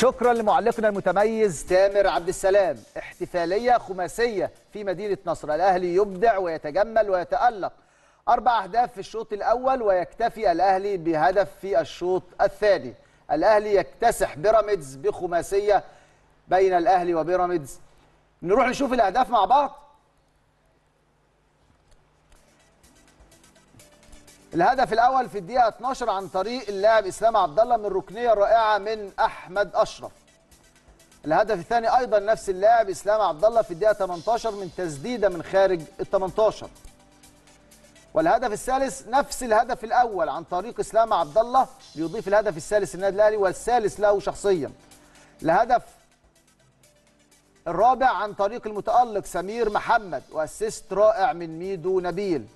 شكرا لمعلقنا المتميز تامر عبد السلام احتفالية خماسية في مدينة نصر الأهلي يبدع ويتجمل ويتألق أربع أهداف في الشوط الأول ويكتفي الأهلي بهدف في الشوط الثاني الأهلي يكتسح بيراميدز بخماسية بين الأهلي وبيراميدز نروح نشوف الأهداف مع بعض الهدف الاول في الدقيقه 12 عن طريق اللاعب اسلام عبد الله من الركنيه الرائعه من احمد اشرف الهدف الثاني ايضا نفس اللاعب اسلام عبد الله في الدقيقه 18 من تسديده من خارج ال 18 والهدف الثالث نفس الهدف الاول عن طريق اسلام عبد الله ليضيف الهدف الثالث للنادي الاهلي والثالث له شخصيا الهدف الرابع عن طريق المتالق سمير محمد واسيست رائع من ميدو نبيل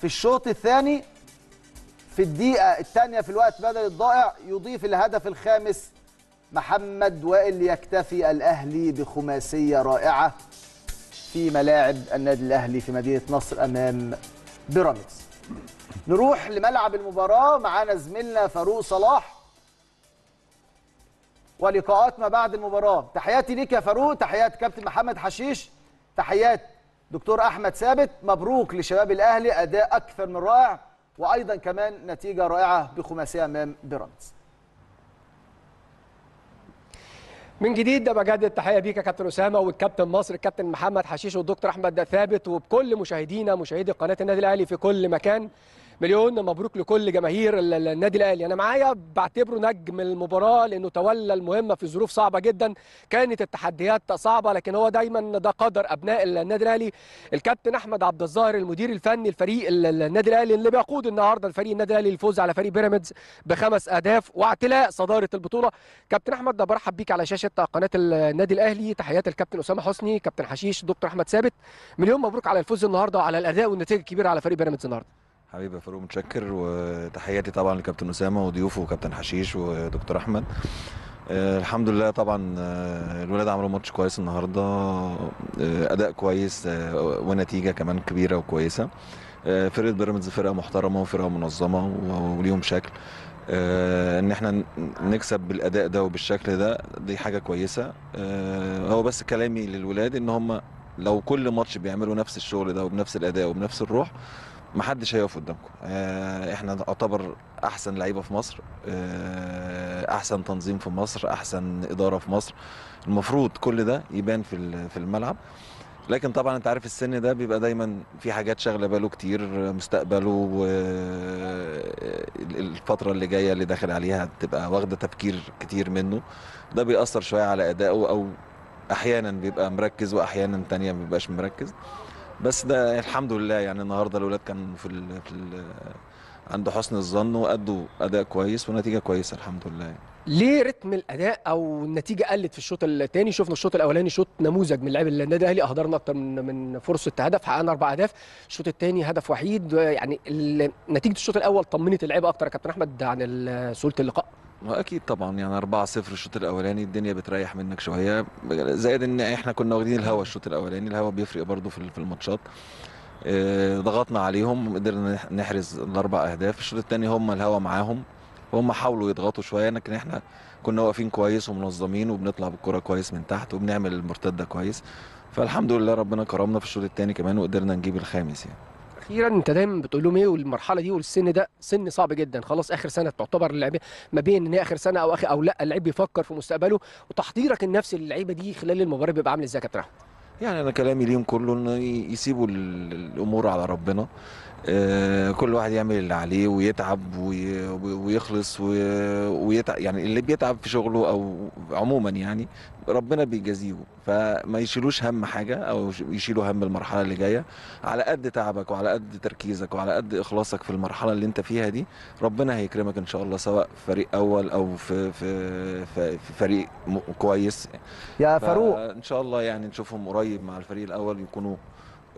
في الشوط الثاني في الدقيقة الثانية في الوقت بدل الضائع يضيف الهدف الخامس محمد وائل يكتفي الأهلي بخماسية رائعة في ملاعب النادي الأهلي في مدينة نصر أمام بيراميدز نروح لملعب المباراة معانا زميلنا فاروق صلاح ولقاءات ما بعد المباراة تحياتي ليك يا فاروق تحيات كابتن محمد حشيش تحيات دكتور احمد ثابت مبروك لشباب الاهلي اداء اكثر من رائع وايضا كمان نتيجه رائعه بخماسيه امام بيراميدز من جديد ده بجد التحيه بيك يا كابتن اسامه والكابتن مصر الكابتن محمد حشيش والدكتور احمد ثابت وبكل مشاهدينا مشاهدي قناه النادي الاهلي في كل مكان مليون مبروك لكل جماهير النادي الاهلي انا معايا بعتبره نجم المباراه لانه تولى المهمه في ظروف صعبه جدا كانت التحديات صعبه لكن هو دايما ده قدر ابناء النادي الاهلي الكابتن احمد عبد الظاهر المدير الفني لفريق النادي الاهلي اللي بيقود النهارده الفريق النادي الاهلي للفوز على فريق بيراميدز بخمس اهداف واعتلاء صداره البطوله كابتن احمد ده برحب بيك على شاشه قناه النادي الاهلي تحيات الكابتن اسامه حسني كابتن حشيش دكتور احمد ثابت مليون مبروك على الفوز النهارده وعلى الاداء والنتيجه الكبيره على فريق بيراميدز النهارده حبيبي يا فاروق متشكر وتحياتي طبعا لكابتن اسامه وضيوفه وكابتن حشيش ودكتور احمد آه، الحمد لله طبعا آه، الولاد عملوا ماتش كويس النهارده آه، اداء كويس ونتيجه كمان كبيره وكويسه فرقه بيراميدز فرقه محترمه وفرقه منظمه وليهم شكل ان احنا نكسب بالاداء ده وبالشكل ده دي حاجه كويسه هو بس كلامي للولاد ان هم لو كل ماتش بيعملوا نفس الشغل ده وبنفس الاداء وبنفس الروح محدش هيقف قدامكم آه، احنا نعتبر احسن لعيبه في مصر آه، احسن تنظيم في مصر احسن اداره في مصر المفروض كل ده يبان في في الملعب لكن طبعا انت عارف السن ده بيبقى دايما في حاجات شاغله باله كتير مستقبله الفتره اللي جايه اللي داخل عليها هتبقى واخده تفكير كتير منه ده بيأثر شويه على ادائه او احيانا بيبقى مركز واحيانا تانية ما بيبقاش مركز بس ده الحمد لله يعني النهارده الاولاد كانوا في, الـ في الـ عند حسن الظن وادوا اداء كويس ونتيجه كويسه الحمد لله يعني. ليه رتم الاداء او النتيجه قلت في الشوط الثاني شفنا الشوط الاولاني شوط نموذج من لعيب النادي الاهلي اهدرنا اكتر من من فرصه هدف حققنا اربع اهداف الشوط الثاني هدف وحيد يعني نتيجه الشوط الاول طمنت اللعيبه اكتر يا كابتن احمد عن سهوله اللقاء واكيد طبعا يعني 4 0 الشوط الاولاني الدنيا بتريح منك شويه زائد ان احنا كنا واخدين الهوا الشوط الاولاني الهوا بيفرق برضو في الماتشات آه، ضغطنا عليهم قدرنا نحرز الاربع اهداف الشوط الثاني هم الهوا معاهم هم حاولوا يضغطوا شويه لكن احنا كنا واقفين كويس ومنظمين وبنطلع بالكره كويس من تحت وبنعمل المرتده كويس فالحمد لله ربنا كرمنا في الشوط الثاني كمان وقدرنا نجيب الخامس يعني اخيرا انت دايما بتقول لهم ايه والمرحله دي والسن ده سن صعب جدا خلاص اخر سنه تعتبر للاعيبه ما بين ان اخر سنه او اخر او لا اللعيب بيفكر في مستقبله وتحضيرك النفسي للعيبه دي خلال المباراه بيبقى عامل ازاي يا كابتن يعني انا كلامي ليهم كله ان يسيبوا الامور على ربنا آه، كل واحد يعمل اللي عليه ويتعب ويخلص ويتعب يعني اللي بيتعب في شغله او عموما يعني ربنا بيجازيه فما يشيلوش هم حاجه او يشيلوا هم المرحله اللي جايه على قد تعبك وعلى قد تركيزك وعلى قد اخلاصك في المرحله اللي انت فيها دي ربنا هيكرمك ان شاء الله سواء فريق اول او في في في, في فريق كويس يا فاروق ان شاء الله يعني نشوفهم قريب مع الفريق الاول يكونوا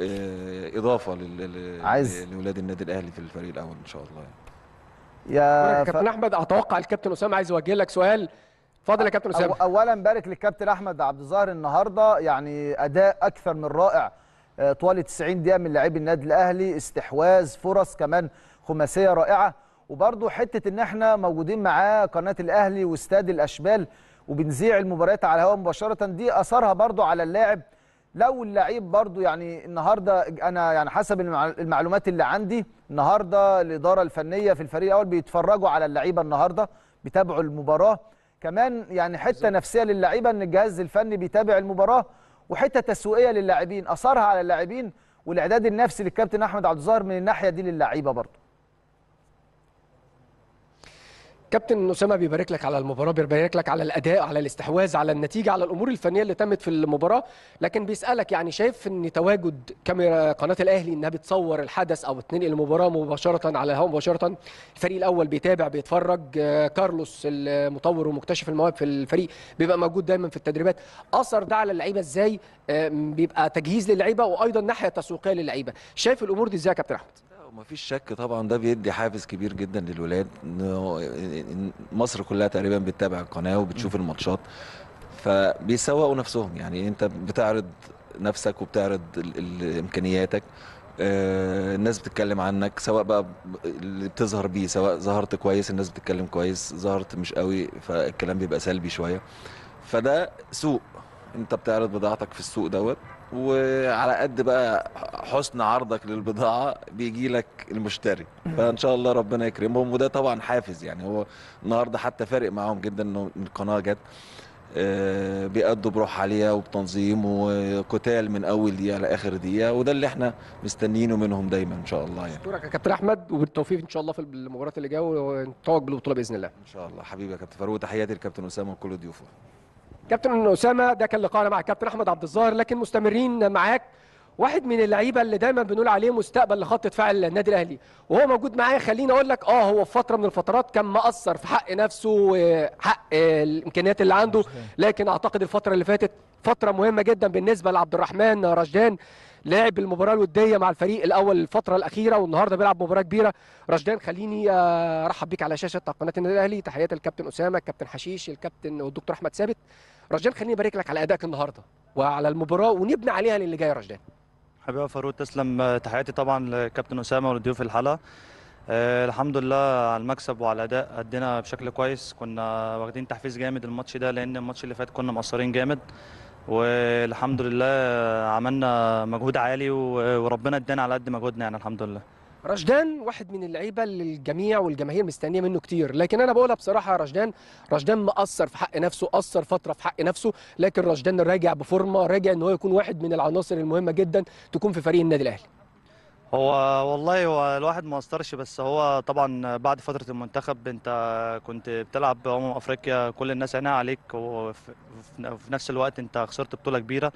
آه، اضافه لل... عايز لاولاد النادي الاهلي في الفريق الاول ان شاء الله يعني. يا كابتن ف... احمد اتوقع الكابتن اسامه عايز يوجه لك سؤال اتفضل يا كابتن اسامه اولا بارك للكابتن احمد عبد الظاهر النهارده يعني اداء اكثر من رائع آه، طوال 90 دقيقه من لاعبي النادي الاهلي استحواذ فرص كمان خماسيه رائعه وبرده حته ان احنا موجودين معاه قناه الاهلي واستاد الاشبال وبنذيع المباريات على الهواء مباشره دي اثرها برده على اللاعب لو اللعيب برضو يعني النهارده انا يعني حسب المعلومات اللي عندي النهارده الاداره الفنيه في الفريق الاول بيتفرجوا على اللعيبه النهارده بيتابعوا المباراه كمان يعني حته نفسيه للعيبه ان الجهاز الفني بيتابع المباراه وحته تسويقيه للاعبين اثرها على اللاعبين والاعداد النفسي للكابتن احمد عبد الظاهر من الناحيه دي للعيبه برضه كابتن اسامه بيبارك لك على المباراه بيبارك لك على الاداء على الاستحواذ على النتيجه على الامور الفنيه اللي تمت في المباراه لكن بيسالك يعني شايف ان تواجد كاميرا قناه الاهلي انها بتصور الحدث او تنقل المباراه مباشره على الهواء مباشره الفريق الاول بيتابع بيتفرج آه، كارلوس المطور ومكتشف المواهب في الفريق بيبقى موجود دايما في التدريبات اثر ده على اللعيبه ازاي آه، بيبقى تجهيز للعيبه وايضا ناحيه تسويقيه للعيبه شايف الامور دي ازاي يا كابتن احمد ومفيش شك طبعا ده بيدي حافز كبير جدا للولاد مصر كلها تقريبا بتتابع القناه وبتشوف الماتشات فبيسوقوا نفسهم يعني انت بتعرض نفسك وبتعرض امكانياتك آه، الناس بتتكلم عنك سواء بقى اللي بتظهر بيه سواء ظهرت كويس الناس بتتكلم كويس ظهرت مش قوي فالكلام بيبقى سلبي شويه فده سوق انت بتعرض بضاعتك في السوق دوت وعلى قد بقى حسن عرضك للبضاعه بيجي لك المشتري فان شاء الله ربنا يكرمهم وده طبعا حافز يعني هو النهارده حتى فارق معاهم جدا ان القناه جت آه، بيأدوا بروح عاليه وبتنظيم وقتال من اول دقيقه لاخر دقيقه وده اللي احنا مستنيينه منهم دايما ان شاء الله يعني شكرا يا كابتن احمد وبالتوفيق ان شاء الله في المباريات اللي جايه ونتوج بالبطوله باذن الله ان شاء الله حبيبي يا كابتن فاروق تحياتي للكابتن اسامه وكل ضيوفه كابتن اسامه ده كان لقاءنا مع كابتن احمد عبد الظاهر لكن مستمرين معاك واحد من اللعيبه اللي دايما بنقول عليه مستقبل لخط دفاع النادي الاهلي وهو موجود معايا خليني اقول لك اه هو في فتره من الفترات كان مقصر في حق نفسه وحق الامكانيات اللي عنده لكن اعتقد الفتره اللي فاتت فتره مهمه جدا بالنسبه لعبد الرحمن رشدان لعب المباراه الوديه مع الفريق الاول الفتره الاخيره والنهارده بيلعب مباراه كبيره رشدان خليني آه، ارحب بيك على شاشه قناه النادي الاهلي تحيات الكابتن اسامه الكابتن حشيش الكابتن والدكتور احمد ثابت رشدان خليني ابارك لك على ادائك النهارده وعلى المباراه ونبني عليها للي جاي رشدان حبيبي فاروق تسلم آه، تحياتي طبعا لكابتن اسامه ولضيوف الحلقه آه، الحمد لله على المكسب وعلى الاداء ادينا بشكل كويس كنا واخدين تحفيز جامد الماتش ده لان الماتش اللي فات كنا مقصرين جامد والحمد لله عملنا مجهود عالي وربنا ادانا على قد مجهودنا يعني الحمد لله رشدان واحد من اللعيبه اللي الجميع والجماهير مستنيه منه كتير لكن انا بقولها بصراحه رشدان رشدان مقصر في حق نفسه قصر فتره في حق نفسه لكن رشدان راجع بفورمه راجع ان هو يكون واحد من العناصر المهمه جدا تكون في فريق النادي الاهلي هو والله هو الواحد ما أثرش بس هو طبعا بعد فترة المنتخب أنت كنت بتلعب أمم أفريقيا كل الناس عينها عليك وفي نفس الوقت أنت خسرت بطولة كبيرة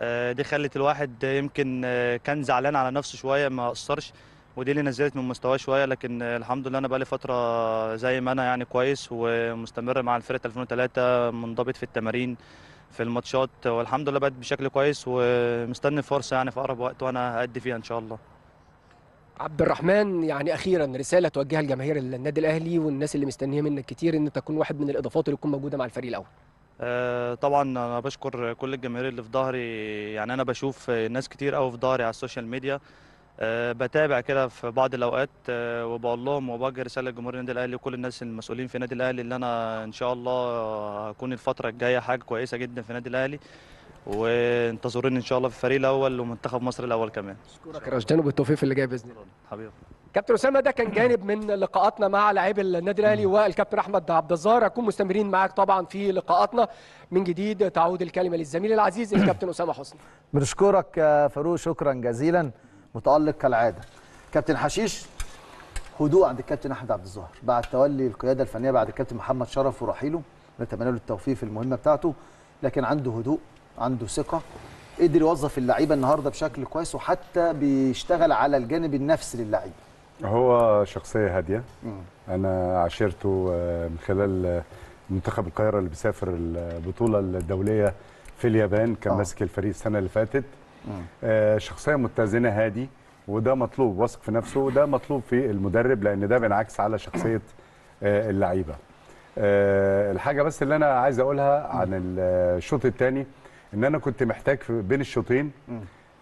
آه، دي خلت الواحد يمكن آه، كان زعلان على نفسه شوية ما أثرش ودي اللي نزلت من مستواه شويه لكن الحمد لله انا بقالي فتره زي ما انا يعني كويس ومستمر مع الفرقه 2003 منضبط في التمارين في الماتشات والحمد لله بقت بشكل كويس ومستني فرصه يعني في اقرب وقت وانا هادي فيها ان شاء الله عبد الرحمن يعني اخيرا رساله توجهها لجماهير النادي الاهلي والناس اللي مستنيه منك كتير ان تكون واحد من الاضافات اللي تكون موجوده مع الفريق الاول آه، طبعا انا بشكر كل الجماهير اللي في ظهري يعني انا بشوف ناس كتير قوي في ظهري على السوشيال ميديا آه، بتابع كده في بعض الاوقات آه، وبقول لهم وبوجه رساله لجمهور النادي الاهلي وكل الناس المسؤولين في النادي الاهلي اللي انا ان شاء الله هكون الفتره الجايه حاجه كويسه جدا في النادي الاهلي وانتظروني ان شاء الله في الفريق الاول ومنتخب مصر الاول كمان اشكرك يا رشدان وبالتوفيق في اللي جاي باذن الله حبيبي كابتن اسامه ده كان جانب من لقاءاتنا مع لاعبي النادي الاهلي والكابتن احمد عبد الظاهر هنكون مستمرين معاك طبعا في لقاءاتنا من جديد تعود الكلمه للزميل العزيز الكابتن اسامه حسني بنشكرك يا فاروق شكرا جزيلا متالق كالعاده كابتن حشيش هدوء عند الكابتن احمد عبد الظاهر بعد تولي القياده الفنيه بعد الكابتن محمد شرف ورحيله نتمنى له التوفيق في المهمه بتاعته لكن عنده هدوء عنده ثقه قدر يوظف اللعيبه النهارده بشكل كويس وحتى بيشتغل على الجانب النفسي للعيبه هو شخصيه هاديه انا عاشرته آه، من خلال آه، منتخب القاهره اللي بيسافر البطوله الدوليه في اليابان كان آه. ماسك الفريق السنه اللي فاتت شخصيه متزنه هادي وده مطلوب واثق في نفسه وده مطلوب في المدرب لان ده بينعكس على شخصيه اللعيبه الحاجه بس اللي انا عايز اقولها عن الشوط الثاني ان انا كنت محتاج بين الشوطين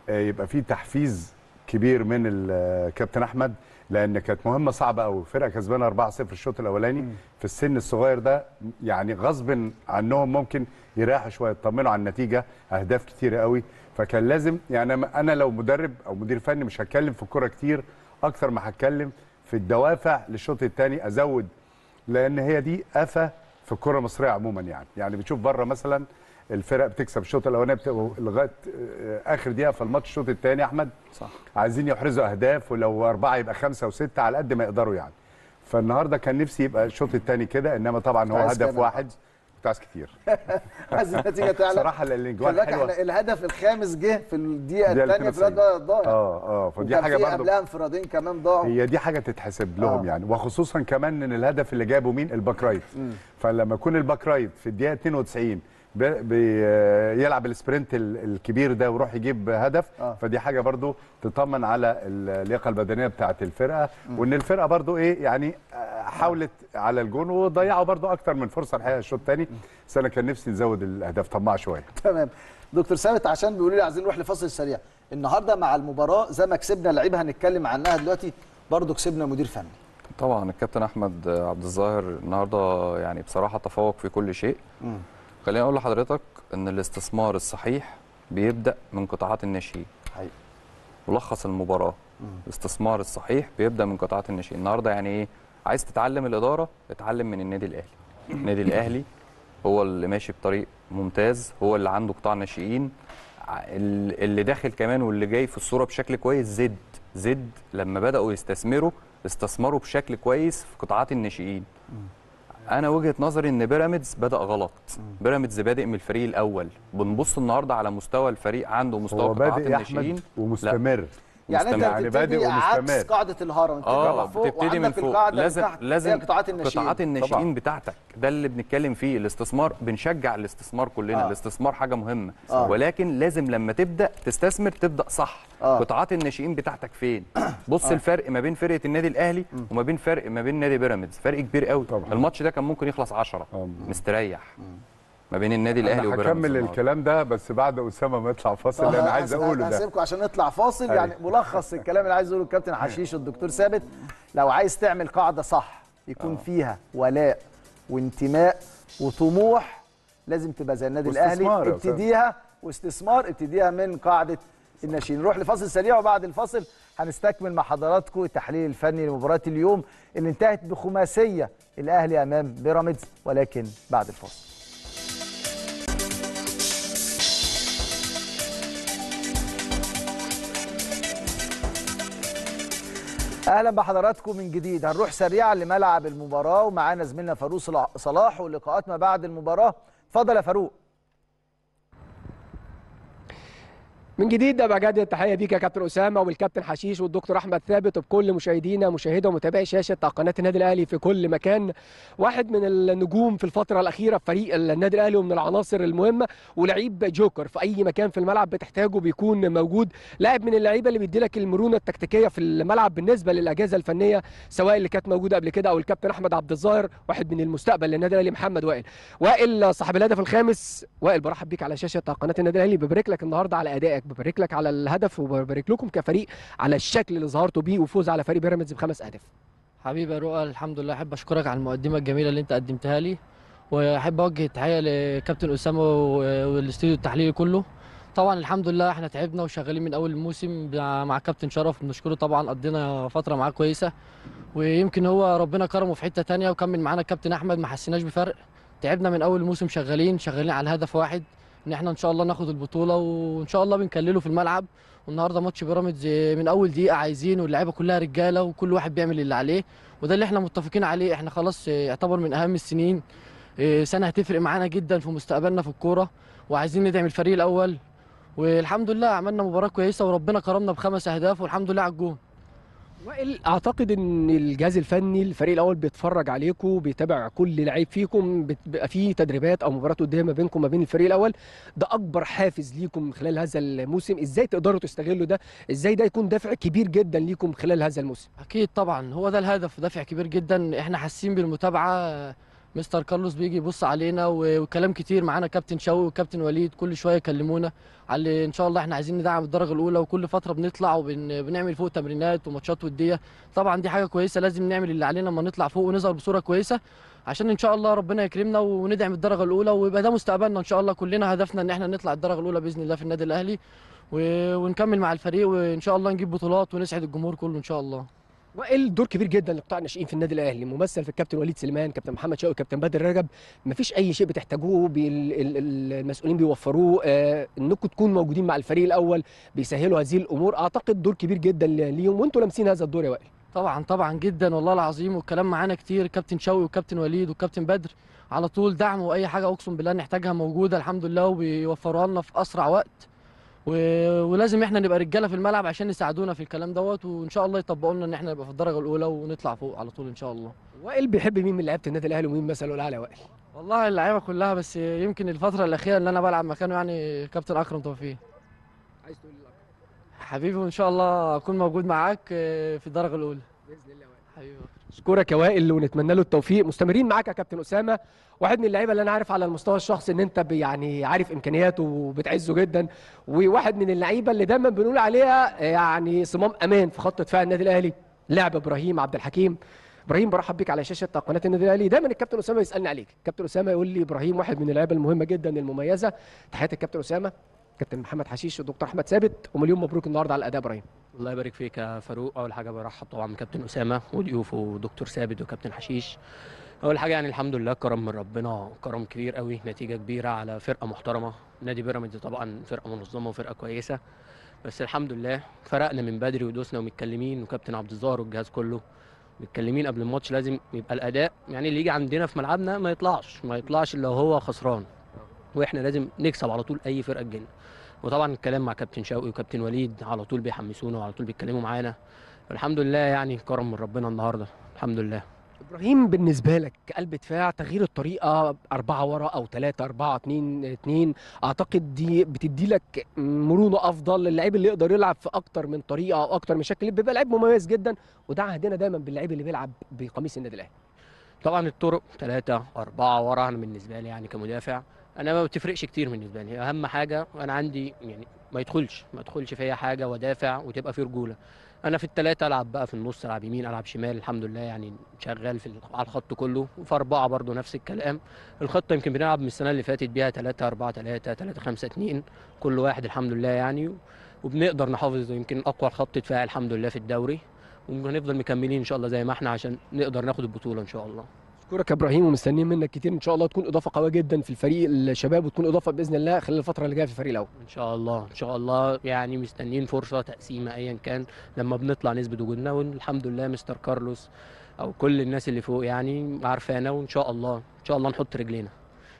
آه، يبقى في تحفيز كبير من الكابتن آه، احمد لان كانت مهمه صعبه قوي فرقه كسبانه 4-0 الشوط الاولاني في السن الصغير ده يعني غصب عنهم ممكن يريحوا شويه يطمنوا على النتيجه اهداف كتير قوي فكان لازم يعني انا لو مدرب او مدير فني مش هتكلم في الكوره كتير اكثر ما هتكلم في الدوافع للشوط الثاني ازود لان هي دي قفه في الكره المصريه عموما يعني يعني بتشوف بره مثلا الفرق بتكسب الشوط الاولاني لغايه اخر دقيقه في الماتش الشوط الثاني احمد صح عايزين يحرزوا اهداف ولو اربعه يبقى خمسه وسته على قد ما يقدروا يعني فالنهارده كان نفسي يبقى الشوط الثاني كده انما طبعا هو هدف واحد كنت عايز كتير عايز النتيجه تعلى بصراحه الاجوان حلوه احنا الهدف الخامس جه في الدقيقه الثانيه في الوقت ضايع اه اه فدي حاجه برضه قبلها انفرادين كمان ضاعوا هي دي حاجه تتحسب لهم آه. يعني وخصوصا كمان ان الهدف اللي جابه مين الباك رايت فلما يكون الباك رايت في الدقيقه 92 بيلعب السبرنت الكبير ده ويروح يجيب هدف آه. فدي حاجه برضو تطمن على اللياقه البدنيه بتاعه الفرقه م. وان الفرقه برضو ايه يعني آه، حاولت على الجون وضيعوا برضو اكتر من فرصه الحقيقه الشوط الثاني بس انا كان نفسي نزود الاهداف طماع شويه تمام دكتور ثابت عشان بيقولوا لي عايزين نروح لفاصل سريع النهارده مع المباراه زي ما كسبنا لعيبه هنتكلم عنها دلوقتي برضو كسبنا مدير فني طبعا الكابتن احمد عبد الظاهر النهارده يعني بصراحه تفوق في كل شيء م. خليني اقول لحضرتك ان الاستثمار الصحيح بيبدا من قطاعات الناشئين حقيقي ملخص المباراه الاستثمار الصحيح بيبدا من قطاعات الناشئين النهارده يعني ايه عايز تتعلم الاداره اتعلم من النادي الاهلي النادي الاهلي هو اللي ماشي بطريق ممتاز هو اللي عنده قطاع ناشئين اللي داخل كمان واللي جاي في الصوره بشكل كويس زد زد لما بداوا يستثمروا استثمروا بشكل كويس في قطاعات الناشئين انا وجهه نظري ان بيراميدز بدا غلط بيراميدز بادئ من الفريق الاول بنبص النهارده على مستوى الفريق عنده مستوى قطاعات الناشئين ومستمر لا. يعني انت بتبتدي عكس قاعده الهرم انت اه بتبتدي من فوق لازم لازم قطاعات الناشئين قطاعات الناشئين بتاعتك ده اللي بنتكلم فيه الاستثمار بنشجع الاستثمار كلنا آه. الاستثمار حاجه مهمه آه. ولكن لازم لما تبدا تستثمر تبدا صح آه. قطاعات الناشئين بتاعتك فين بص آه. الفرق ما بين فرقه النادي الاهلي م. وما بين فرق ما بين نادي بيراميدز فرق كبير قوي طبعا. الماتش ده كان ممكن يخلص 10 آه. مستريح م. ما بين النادي الاهلي وبيراميدز هكمل الكلام ده بس بعد اسامه ما يطلع فاصل اللي انا عايز اقوله ده هسيبكم عشان نطلع فاصل أيوه. يعني ملخص الكلام اللي عايز اقوله الكابتن حشيش والدكتور ثابت لو عايز تعمل قاعده صح يكون أوه. فيها ولاء وانتماء وطموح لازم تبقى زي النادي الاهلي ابتديها واستثمار ابتديها من قاعده الناشئين نروح لفاصل سريع وبعد الفاصل هنستكمل مع حضراتكم التحليل الفني لمباراه اليوم اللي انتهت بخماسيه الاهلي امام بيراميدز ولكن بعد الفاصل اهلا بحضراتكم من جديد هنروح سريعا لملعب المباراه ومعانا زميلنا فاروق صلاح ولقاءات ما بعد المباراه اتفضل يا فاروق من جديد ابقى التحيه بيك يا كابتن اسامه والكابتن حشيش والدكتور احمد ثابت وبكل مشاهدينا مشاهدة ومتابعي شاشه قناه النادي الاهلي في كل مكان واحد من النجوم في الفتره الاخيره في فريق النادي الاهلي ومن العناصر المهمه ولعيب جوكر في اي مكان في الملعب بتحتاجه بيكون موجود لاعب من اللعيبه اللي بيديلك المرونه التكتيكيه في الملعب بالنسبه للاجهزه الفنيه سواء اللي كانت موجوده قبل كده او الكابتن احمد عبد الظاهر واحد من المستقبل للنادي الاهلي محمد وائل وائل صاحب الهدف الخامس وائل برحب بيك على شاشه قناه النادي الاهلي ببارك لك النهارده على ادائك ببارك لك على الهدف وببارك لكم كفريق على الشكل اللي ظهرتوا بيه وفوز على فريق بيراميدز بخمس اهداف حبيبي يا رؤى الحمد لله احب اشكرك على المقدمه الجميله اللي انت قدمتها لي واحب اوجه التحيه لكابتن اسامه والاستوديو التحليلي كله طبعا الحمد لله احنا تعبنا وشغالين من اول الموسم مع كابتن شرف بنشكره طبعا قضينا فتره معاه كويسه ويمكن هو ربنا كرمه في حته ثانيه وكمل معانا الكابتن احمد ما حسيناش بفرق تعبنا من اول الموسم شغالين شغالين على هدف واحد ان احنا ان شاء الله ناخد البطوله وان شاء الله بنكلله في الملعب والنهارده ماتش بيراميدز من اول دقيقه عايزين واللعيبه كلها رجاله وكل واحد بيعمل اللي عليه وده اللي احنا متفقين عليه احنا خلاص آه، يعتبر من اهم السنين آه، سنه هتفرق معانا جدا في مستقبلنا في الكوره وعايزين ندعم الفريق الاول والحمد لله عملنا مباراه كويسه وربنا كرمنا بخمس اهداف والحمد لله على الجون وائل اعتقد ان الجهاز الفني الفريق الاول بيتفرج عليكم بيتابع كل لعيب فيكم بتبقى في تدريبات او مباريات قدام ما بينكم ما بين الفريق الاول ده اكبر حافز ليكم خلال هذا الموسم ازاي تقدروا تستغلوا ده ازاي ده يكون دافع كبير جدا ليكم خلال هذا الموسم اكيد طبعا هو ده الهدف دافع كبير جدا احنا حاسين بالمتابعه مستر كارلوس بيجي يبص علينا وكلام كتير معانا كابتن شوقي وكابتن وليد كل شويه يكلمونا على ان شاء الله احنا عايزين ندعم الدرجه الاولى وكل فتره بنطلع وبنعمل فوق تمرينات وماتشات وديه طبعا دي حاجه كويسه لازم نعمل اللي علينا لما نطلع فوق ونظهر بصوره كويسه عشان ان شاء الله ربنا يكرمنا وندعم الدرجه الاولى ويبقى ده مستقبلنا ان شاء الله كلنا هدفنا ان احنا نطلع الدرجه الاولى باذن الله في النادي الاهلي ونكمل مع الفريق وان شاء الله نجيب بطولات ونسعد الجمهور كله ان شاء الله وائل دور كبير جدا لقطاع الناشئين في النادي الاهلي ممثل في الكابتن وليد سليمان كابتن محمد شوقي كابتن بدر رجب مفيش اي شيء بتحتاجوه بي المسؤولين بيوفروه آه، انكم تكونوا موجودين مع الفريق الاول بيسهلوا هذه الامور اعتقد دور كبير جدا ليهم وانتم لامسين هذا الدور يا وائل طبعا طبعا جدا والله العظيم والكلام معانا كتير كابتن شوقي وكابتن وليد وكابتن بدر على طول دعم واي حاجه اقسم بالله نحتاجها موجوده الحمد لله وبيوفروها لنا في اسرع وقت ولازم احنا نبقى رجاله في الملعب عشان يساعدونا في الكلام دوت وان شاء الله يطبقوا لنا ان احنا نبقى في الدرجه الاولى ونطلع فوق على طول ان شاء الله وائل بيحب مين من لعيبه النادي الاهلي ومين مثلا الاعلى وائل والله اللعيبه كلها بس يمكن الفتره الاخيره اللي انا بلعب مكانه يعني كابتن اكرم توفيق عايز تقول لي حبيبي وان شاء الله اكون موجود معاك في الدرجه الاولى باذن الله حبيبي اشكرك يا وائل ونتمنى له التوفيق مستمرين معاك يا كابتن اسامه واحد من اللعيبه اللي انا عارف على المستوى الشخصي ان انت يعني عارف امكانياته وبتعزه جدا وواحد من اللعيبه اللي دايما بنقول عليها يعني صمام امان في خط دفاع النادي الاهلي لاعب ابراهيم عبد الحكيم ابراهيم برحب بيك على شاشه قناه النادي الاهلي دايما الكابتن اسامه يسالني عليك كابتن اسامه يقول لي ابراهيم واحد من اللعيبه المهمه جدا المميزه تحياتي الكابتن اسامه كابتن محمد حشيش والدكتور احمد ثابت ومليون مبروك النهارده على الاداء ابراهيم الله يبارك فيك يا فاروق اول حاجه برحب طبعا بكابتن اسامه وضيوفه ودكتور ثابت وكابتن حشيش اول حاجه يعني الحمد لله كرم من ربنا كرم كبير قوي نتيجه كبيره على فرقه محترمه نادي بيراميدز طبعا فرقه منظمه وفرقه كويسه بس الحمد لله فرقنا من بدري ودوسنا ومتكلمين وكابتن عبد الظاهر والجهاز كله متكلمين قبل الماتش لازم يبقى الاداء يعني اللي يجي عندنا في ملعبنا ما يطلعش ما يطلعش الا هو خسران واحنا لازم نكسب على طول اي فرقه تجينا وطبعا الكلام مع كابتن شوقي وكابتن وليد على طول بيحمسونا وعلى طول بيتكلموا معانا الحمد لله يعني كرم من ربنا النهارده الحمد لله ابراهيم بالنسبه لك قلب دفاع تغيير الطريقه أربعة ورا او ثلاثة أربعة اتنين اتنين اعتقد دي بتدي لك مرونه افضل اللعيب اللي يقدر يلعب في اكتر من طريقه او اكتر من شكل بيبقى لعيب مميز جدا وده عهدنا دايما باللعيب اللي بيلعب بقميص النادي الاهلي طبعا الطرق ثلاثة أربعة ورا أنا بالنسبة لي يعني كمدافع انا ما بتفرقش كتير بالنسبه لي اهم حاجه انا عندي يعني ما يدخلش ما يدخلش فيا حاجه وادافع وتبقى في رجوله انا في الثلاثه العب بقى في النص العب يمين العب شمال الحمد لله يعني شغال في على الخط كله وفي اربعه برضو نفس الكلام الخطه يمكن بنلعب من السنه اللي فاتت بيها 3 4 3 3 5 2 كل واحد الحمد لله يعني وبنقدر نحافظ يمكن اقوى خط دفاع الحمد لله في الدوري وهنفضل مكملين ان شاء الله زي ما احنا عشان نقدر ناخد البطوله ان شاء الله بشكرك يا ابراهيم ومستنيين منك كتير ان شاء الله تكون اضافه قويه جدا في الفريق الشباب وتكون اضافه باذن الله خلال الفتره اللي جايه في الفريق الاول ان شاء الله ان شاء الله يعني مستنيين فرصه تقسيمه ايا كان لما بنطلع نثبت وجودنا والحمد لله مستر كارلوس او كل الناس اللي فوق يعني عارفانا وان شاء الله ان شاء الله نحط رجلينا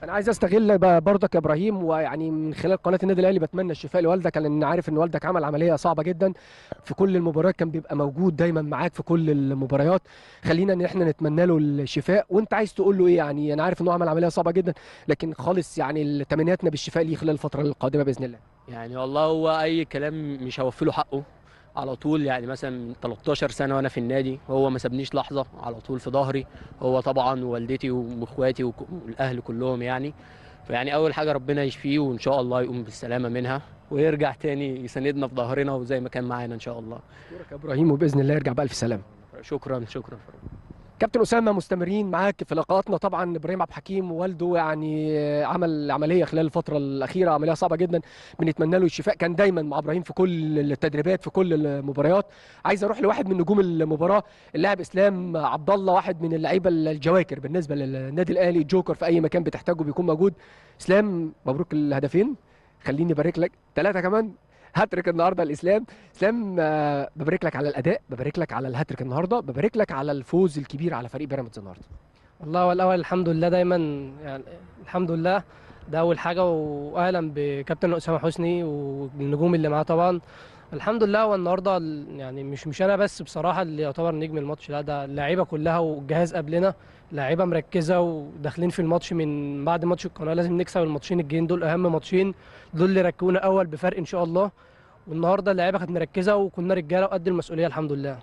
انا عايز استغل برضك يا ابراهيم ويعني من خلال قناه النادي الاهلي بتمنى الشفاء لوالدك لان عارف ان والدك عمل عمليه صعبه جدا في كل المباريات كان بيبقى موجود دايما معاك في كل المباريات خلينا ان احنا نتمنى له الشفاء وانت عايز تقول له ايه يعني انا عارف انه عمل عمليه صعبه جدا لكن خالص يعني تمنياتنا بالشفاء ليه خلال الفتره القادمه باذن الله يعني والله هو اي كلام مش هوفي له حقه على طول يعني مثلا من 13 سنه وانا في النادي هو ما سابنيش لحظه على طول في ظهري هو طبعا والدتي واخواتي والاهل كلهم يعني فيعني اول حاجه ربنا يشفيه وان شاء الله يقوم بالسلامه منها ويرجع تاني يسندنا في ظهرنا وزي ما كان معانا ان شاء الله. شكرا يا ابراهيم وباذن الله يرجع بالف سلامه. شكرا شكرا كابتن اسامه مستمرين معاك في لقاءاتنا طبعا ابراهيم عبد الحكيم والده يعني عمل عمليه خلال الفتره الاخيره عمليه صعبه جدا بنتمنى له الشفاء كان دايما مع ابراهيم في كل التدريبات في كل المباريات عايز اروح لواحد من نجوم المباراه اللاعب اسلام عبد الله واحد من اللعيبه الجواكر بالنسبه للنادي الاهلي جوكر في اي مكان بتحتاجه بيكون موجود اسلام مبروك الهدفين خليني ابارك لك ثلاثه كمان هاتريك النهارده الاسلام اسلام آه، ببارك لك على الاداء ببارك لك على الهاتريك النهارده ببارك لك على الفوز الكبير على فريق بيراميدز النهارده والله الاول الحمد لله دايما يعني الحمد لله ده اول حاجه واهلا بكابتن اسامه حسني والنجوم اللي معاه طبعا الحمد لله هو النهارده يعني مش مش انا بس بصراحه اللي يعتبر نجم الماتش لا ده اللعيبه كلها والجهاز قبلنا لعيبه مركزه وداخلين في الماتش من بعد ماتش القناه لازم نكسب الماتشين الجايين دول اهم ماتشين دول اللي ركبونا اول بفرق ان شاء الله والنهارده اللعيبه كانت مركزه وكنا رجاله وقد المسؤوليه الحمد لله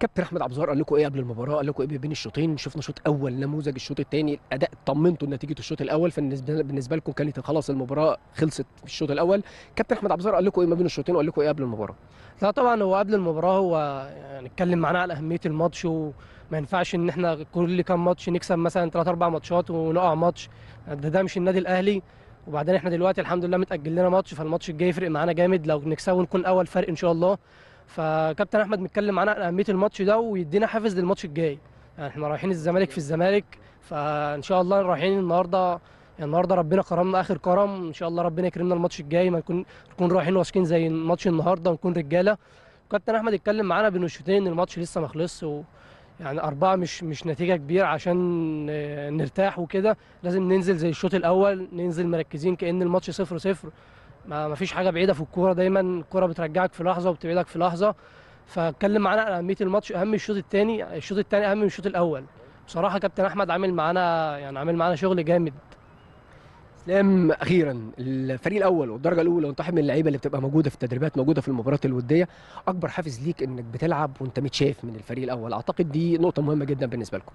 كابتن احمد عبد الظاهر قال لكم ايه قبل المباراه قال لكم ايه بين الشوطين شفنا شوط اول نموذج الشوط الثاني الاداء طمنتوا نتيجه الشوط الاول فبالنسبه لكم كانت خلاص المباراه خلصت في الشوط الاول كابتن احمد عبد الظاهر قال لكم ايه ما بين الشوطين وقال لكم ايه قبل المباراه لا طبعا هو قبل المباراه هو يعني اتكلم معانا على اهميه الماتش وما ينفعش ان احنا كل كام ماتش نكسب مثلا 3 4 ماتشات ونقع ماتش ده ده مش النادي الاهلي وبعدين احنا دلوقتي الحمد لله متاجل لنا ماتش فالماتش الجاي يفرق معانا جامد لو نكسبه نكون اول فرق ان شاء الله فكابتن احمد متكلم معانا عن اهميه الماتش ده ويدينا حافز للماتش الجاي يعني احنا رايحين الزمالك في الزمالك فان شاء الله رايحين النهارده يعني النهارده ربنا كرمنا اخر كرم ان شاء الله ربنا يكرمنا الماتش الجاي ما نكون نكون رايحين واثقين زي ماتش النهارده ونكون رجاله كابتن احمد اتكلم معانا بين الشوطين ان الماتش لسه ما خلصش يعني أربعة مش مش نتيجة كبيرة عشان آه، نرتاح وكده لازم ننزل زي الشوط الأول ننزل مركزين كأن الماتش صفر صفر ما فيش حاجة بعيدة في الكورة دايما الكورة بترجعك في لحظة وبتبعدك في لحظة فاتكلم معانا على أهمية الماتش أهم الشوط الثاني الشوط الثاني أهم من الشوط الأول بصراحة كابتن أحمد عامل معانا يعني عامل معانا شغل جامد لم اخيرا الفريق الاول والدرجه الاولى وانت من اللعيبه اللي بتبقى موجوده في التدريبات موجوده في المباريات الوديه اكبر حافز ليك انك بتلعب وانت متشاف من الفريق الاول اعتقد دي نقطه مهمه جدا بالنسبه لكم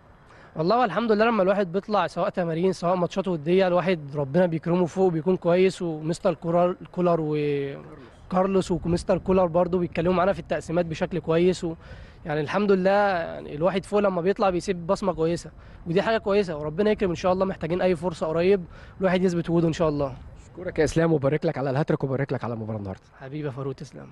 والله الحمد لله لما الواحد بيطلع سواء تمارين سواء ماتشات وديه الواحد ربنا بيكرمه فوق بيكون كويس ومستر كولر وكارلوس ومستر كولر برضو بيتكلموا معانا في التقسيمات بشكل كويس و... يعني الحمد لله يعني الواحد فوق لما بيطلع بيسيب بصمه كويسه ودي حاجه كويسه وربنا يكرم ان شاء الله محتاجين اي فرصه قريب الواحد يثبت وجوده ان شاء الله اشكرك يا اسلام وبارك لك على الهاتريك وبارك لك على المباراه النهارده حبيبي يا فاروق تسلم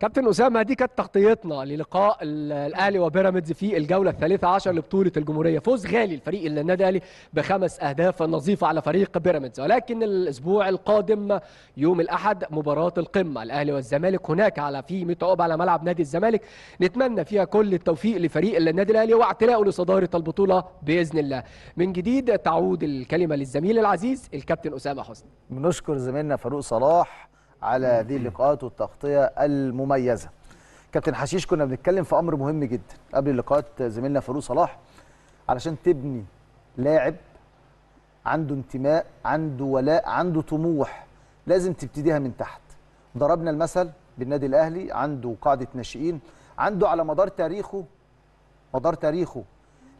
كابتن اسامه دي كانت تغطيتنا للقاء الاهلي وبيراميدز في الجوله الثالثه عشر لبطوله الجمهوريه فوز غالي الفريق النادي الاهلي بخمس اهداف نظيفه على فريق بيراميدز ولكن الاسبوع القادم يوم الاحد مباراه القمه الاهلي والزمالك هناك على في متعوب على ملعب نادي الزمالك نتمنى فيها كل التوفيق لفريق النادي الاهلي واعتلائه لصداره البطوله باذن الله من جديد تعود الكلمه للزميل العزيز الكابتن اسامه حسني بنشكر زميلنا فاروق صلاح على هذه اللقاءات والتغطيه المميزه كابتن حشيش كنا بنتكلم في امر مهم جدا قبل اللقاءات زميلنا فاروق صلاح علشان تبني لاعب عنده انتماء عنده ولاء عنده طموح لازم تبتديها من تحت ضربنا المثل بالنادي الاهلي عنده قاعده ناشئين عنده على مدار تاريخه مدار تاريخه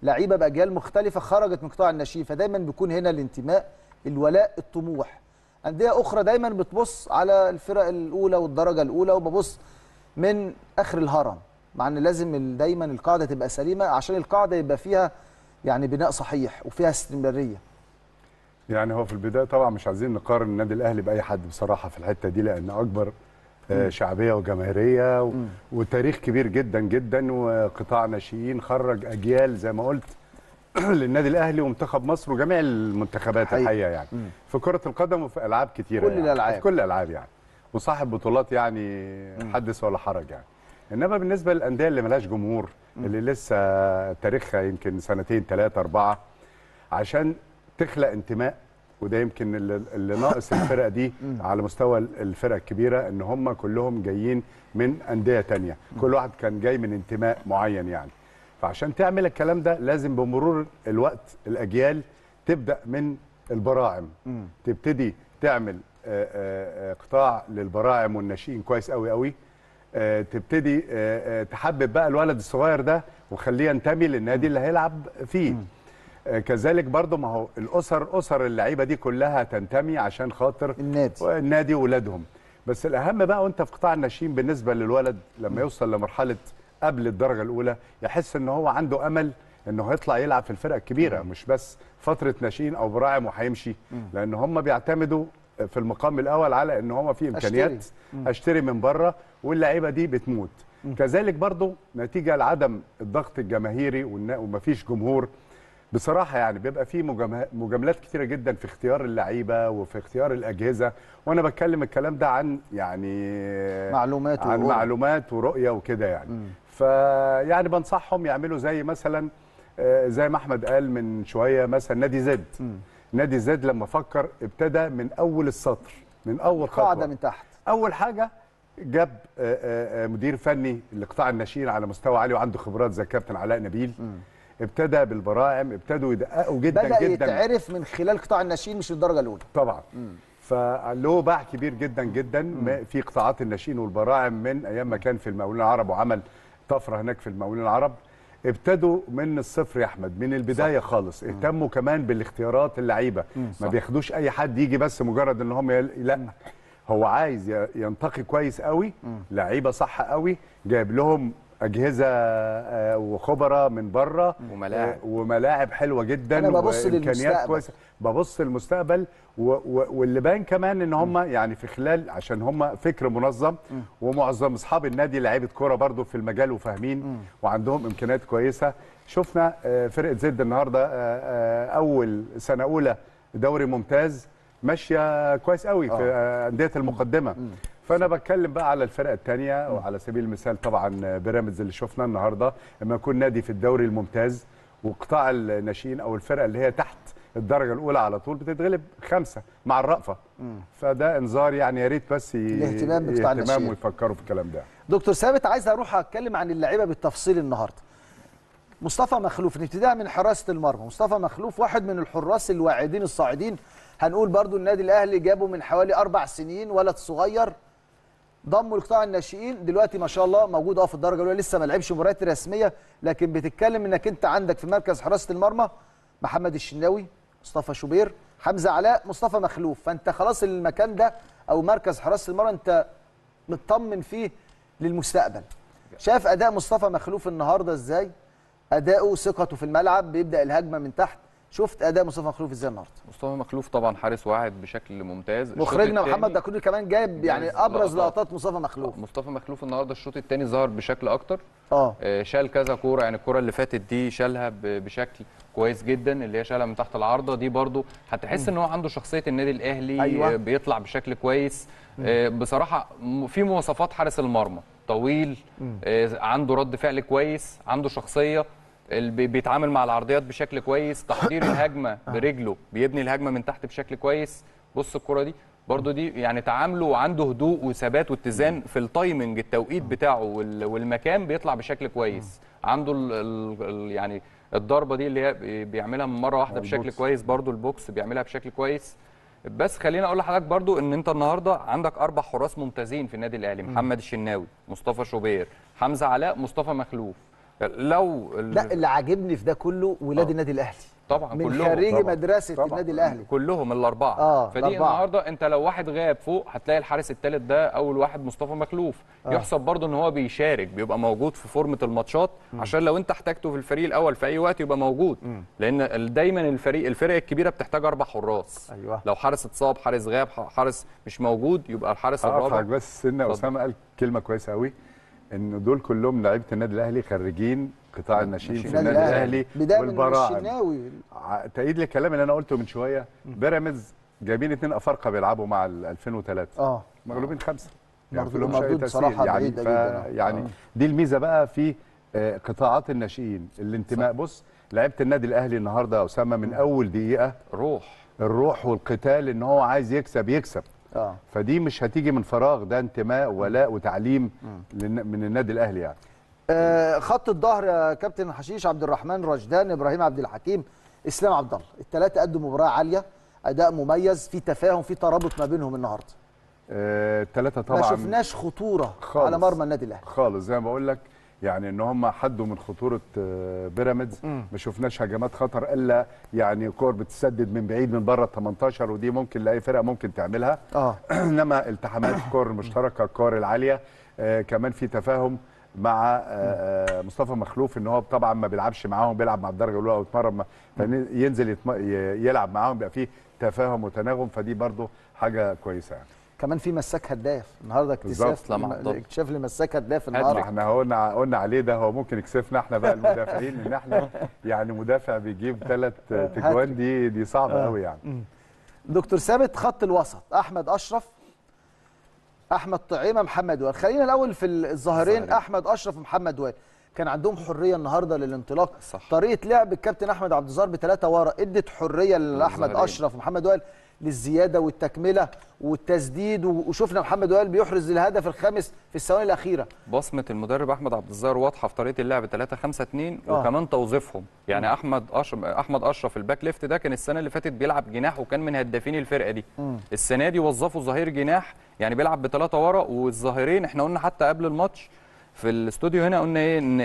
لعيبه باجيال مختلفه خرجت من قطاع الناشئين فدايما بيكون هنا الانتماء الولاء الطموح انديه اخرى دايما بتبص على الفرق الاولى والدرجه الاولى وببص من اخر الهرم مع ان لازم دايما القاعده تبقى سليمه عشان القاعده يبقى فيها يعني بناء صحيح وفيها استمراريه يعني هو في البدايه طبعا مش عايزين نقارن النادي الاهلي باي حد بصراحه في الحته دي لان اكبر آه، شعبيه وجماهيريه وتاريخ كبير جدا جدا وقطاع ناشئين خرج اجيال زي ما قلت للنادي الاهلي ومنتخب مصر وجميع المنتخبات الحقيقه يعني مم. في كره القدم وفي العاب كتيره كل يعني. الالعاب في كل الالعاب يعني وصاحب بطولات يعني حدث ولا حرج يعني انما بالنسبه للانديه اللي ملهاش جمهور مم. اللي لسه تاريخها يمكن سنتين ثلاثه اربعه عشان تخلق انتماء وده يمكن اللي ناقص الفرقه دي على مستوى الفرق الكبيره ان هم كلهم جايين من انديه ثانيه كل واحد كان جاي من انتماء معين يعني فعشان تعمل الكلام ده لازم بمرور الوقت الاجيال تبدا من البراعم م. تبتدي تعمل آه، آه، آه، قطاع للبراعم والناشئين كويس قوي قوي تبتدي تحبب بقى الولد الصغير ده وخليه ينتمي للنادي اللي هيلعب فيه م. كذلك برضو ما هو الاسر اسر اللعيبه دي كلها تنتمي عشان خاطر النادي النادي واولادهم بس الاهم بقى وانت في قطاع الناشئين بالنسبه للولد لما يوصل لمرحله قبل الدرجه الاولى يحس ان هو عنده امل انه هيطلع يلعب في الفرقه الكبيره مش بس فتره ناشئين او براعم وهيمشي لان هم بيعتمدوا في المقام الاول على ان هم في امكانيات اشتري, أشتري من بره واللعيبه دي بتموت كذلك برضو نتيجه لعدم الضغط الجماهيري ومفيش جمهور بصراحه يعني بيبقى في مجاملات كتيره جدا في اختيار اللعيبه وفي اختيار الاجهزه وانا بتكلم الكلام ده عن يعني معلومات عن ورؤية. معلومات ورؤيه وكده يعني مم. فيعني بنصحهم يعملوا زي مثلا آه، زي ما احمد قال من شويه مثلا نادي زد م. نادي زد لما فكر ابتدى من اول السطر من اول خطوه قاعده من تحت اول حاجه جاب آه، آه، مدير فني لقطاع الناشئين على مستوى عالي وعنده خبرات زي كابتن علاء نبيل م. ابتدى بالبراعم ابتدوا يدققوا جدا بدأ جدا بدا يتعرف من خلال قطاع الناشئين مش الدرجه الاولى طبعا م. فله باع كبير جدا جدا م. في قطاعات الناشئين والبراعم من ايام ما كان في المقاولين العرب وعمل طفره هناك في المقاولين العرب ابتدوا من الصفر يا احمد من البدايه صح. خالص اهتموا مم. كمان بالاختيارات اللعيبه ما بياخدوش اي حد يجي بس مجرد ان هم يل... لا هو عايز ينتقي كويس قوي لعيبه صح قوي جايب لهم اجهزه آه، وخبراء من بره آه، وملاعب وملاعب حلوه جدا انا ببص للمستقبل كويسه ببص للمستقبل واللي باين كمان ان هم يعني في خلال عشان هم فكر منظم ومعظم اصحاب النادي لعيبه كوره برضو في المجال وفاهمين وعندهم امكانيات كويسه شفنا آه، فرقه زد النهارده اول سنه اولى دوري ممتاز ماشيه كويس قوي في انديه المقدمه فانا بتكلم بقى على الفرق الثانيه وعلى سبيل المثال طبعا بيراميدز اللي شفناه النهارده لما يكون نادي في الدوري الممتاز وقطاع الناشئين او الفرقه اللي هي تحت الدرجه الاولى على طول بتتغلب خمسه مع الرأفه فده انذار يعني يا ريت بس الاهتمام بقطاع الاهتمام ويفكروا في الكلام ده دكتور ثابت عايز اروح اتكلم عن اللعيبه بالتفصيل النهارده مصطفى مخلوف نبتديها من حراسه المرمى مصطفى مخلوف واحد من الحراس الواعدين الصاعدين هنقول برضو النادي الاهلي جابه من حوالي اربع سنين ولد صغير ضموا لقطاع الناشئين دلوقتي ما شاء الله موجود اه في الدرجه الاولى لسه ما لعبش مباريات رسميه لكن بتتكلم انك انت عندك في مركز حراسه المرمى محمد الشناوي مصطفى شوبير حمزه علاء مصطفى مخلوف فانت خلاص المكان ده او مركز حراسه المرمى انت مطمن فيه للمستقبل شاف اداء مصطفى مخلوف النهارده ازاي اداؤه ثقته في الملعب بيبدا الهجمه من تحت شفت اداء مصطفى مخلوف ازاي النهارده مصطفى مخلوف طبعا حارس واعد بشكل ممتاز مخرجنا محمد دكوري كمان جايب يعني ابرز لقطات مصطفى مخلوف مصطفى مخلوف النهارده الشوط الثاني ظهر بشكل اكتر آه. اه شال كذا كوره يعني الكوره اللي فاتت دي شالها بشكل كويس جدا اللي هي شالها من تحت العارضه دي برده هتحس ان هو عنده شخصيه النادي الاهلي أيوة. آه، بيطلع بشكل كويس آه، بصراحه في مواصفات حارس المرمى طويل عنده رد فعل كويس عنده شخصيه بيتعامل مع العرضيات بشكل كويس تحضير الهجمه آه. برجله بيبني الهجمه من تحت بشكل كويس بص الكره دي برضه دي يعني تعامله وعنده هدوء وثبات واتزان في التايمنج التوقيت بتاعه والمكان بيطلع بشكل كويس عنده الـ الـ يعني الضربه دي اللي هي بيعملها من مره واحده بشكل كويس برضه البوكس بيعملها بشكل كويس بس خلينا اقول لحضرتك برضو ان انت النهارده عندك اربع حراس ممتازين في النادي الاهلي محمد الشناوي مصطفى شوبير حمزه علاء مصطفى مخلوف يعني لو لا اللي عاجبني في ده كله ولاد آه. النادي الاهلي طبعا من كلهم خريج خريجي مدرسه طبعًا. النادي الاهلي كلهم الاربعه آه. فدي الأربعة. النهارده انت لو واحد غاب فوق هتلاقي الحارس الثالث ده اول واحد مصطفى مخلوف آه. يحسب برضه ان هو بيشارك بيبقى موجود في فورمه الماتشات عشان لو انت احتاجته في الفريق الاول في اي وقت يبقى موجود م. لان دايما الفريق الفرق الكبيره بتحتاج اربع حراس أيوة. لو حارس اتصاب حارس غاب حارس مش موجود يبقى الحارس الرابع بس سنه اسامه قال كلمه كويسه قوي ان دول كلهم لعيبه النادي الاهلي خريجين قطاع الناشئين في النادي الاهلي والبراعم تأييد للكلام اللي انا قلته من شويه بيراميدز جايبين اثنين افارقه بيلعبوا مع 2003 اه مغلوبين خمسه يعني مردود بصراحه يعني بعيده يعني آه. دي الميزه بقى في آه، قطاعات الناشئين الانتماء صح. بص لعيبه النادي الاهلي النهارده يا اسامه من اول دقيقه روح الروح والقتال ان هو عايز يكسب يكسب آه. فدي مش هتيجي من فراغ ده انتماء ولاء وتعليم من النادي الاهلي يعني آه خط الظهر يا كابتن حشيش عبد الرحمن رشدان ابراهيم عبد الحكيم اسلام عبد الله الثلاثه قدموا مباراه عاليه اداء مميز في تفاهم في ترابط ما بينهم النهارده الثلاثه آه طبعا ما شفناش خطوره خالص على مرمى النادي الاهلي خالص زي ما بقول لك يعني ان هم حدوا من خطوره آه، بيراميدز ما شفناش هجمات خطر الا يعني كور بتسدد من بعيد من بره ال 18 ودي ممكن لاي فرقه ممكن تعملها اه انما التحامات الكور المشتركه الكور العاليه آه كمان في تفاهم مع آه،, آه مصطفى مخلوف ان هو طبعا ما بيلعبش معاهم بيلعب مع الدرجه الاولى او يتمرن ينزل يلعب معاهم بيبقى فيه تفاهم وتناغم فدي برضو حاجه كويسه يعني كمان في مساك هداف النهارده اكتشاف اكتشاف لي مساك هداف النهارده احنا قلنا قلنا عليه ده هو ممكن يكسفنا احنا بقى المدافعين ان احنا يعني مدافع بيجيب ثلاث تجوان دي دي صعبه قوي آه. يعني دكتور ثابت خط الوسط احمد اشرف احمد طعيمه محمد وائل خلينا الاول في الظاهرين احمد اشرف ومحمد وائل كان عندهم حريه النهارده للانطلاق صح. طريقه لعب الكابتن احمد عبد الظاهر بثلاثه ورا ادت حريه لاحمد اشرف ومحمد وائل للزياده والتكمله والتسديد وشفنا محمد وائل بيحرز الهدف الخامس في الثواني الاخيره بصمه المدرب احمد عبد الظاهر واضحه في طريقه اللعب 3 5 2 آه. وكمان توظيفهم يعني م. احمد اشرف احمد اشرف الباك ليفت ده كان السنه اللي فاتت بيلعب جناح وكان من هدافين الفرقه دي م. السنه دي وظفوا ظهير جناح يعني بيلعب بثلاثه ورا والظهيرين احنا قلنا حتى قبل الماتش في الاستوديو هنا قلنا ايه ان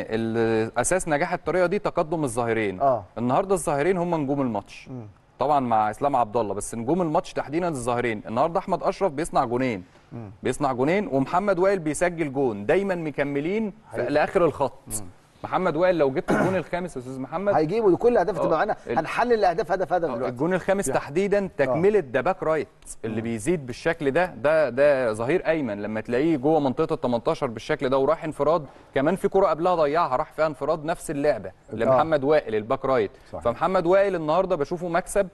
اساس نجاح الطريقه دي تقدم الظاهرين آه. النهارده الظاهرين هم نجوم الماتش م. طبعا مع اسلام عبد الله بس نجوم الماتش تحديدا الظاهرين النهارده احمد اشرف بيصنع جونين بيصنع جونين ومحمد وائل بيسجل جون دايما مكملين لاخر الخط محمد وائل لو جبت الجون الخامس يا استاذ محمد هيجيبه كل الاهداف آه. تبقى معانا هنحلل الاهداف هدف هدف آه، دلوقتي الجون الخامس تحديدا آه. تكمله ده باك رايت اللي بيزيد بالشكل ده ده ده ظهير ايمن لما تلاقيه جوه منطقه ال 18 بالشكل ده وراح انفراد كمان في كره قبلها ضيعها راح فيها انفراد نفس اللعبه لمحمد وائل الباك رايت صحيح. فمحمد وائل النهارده بشوفه مكسب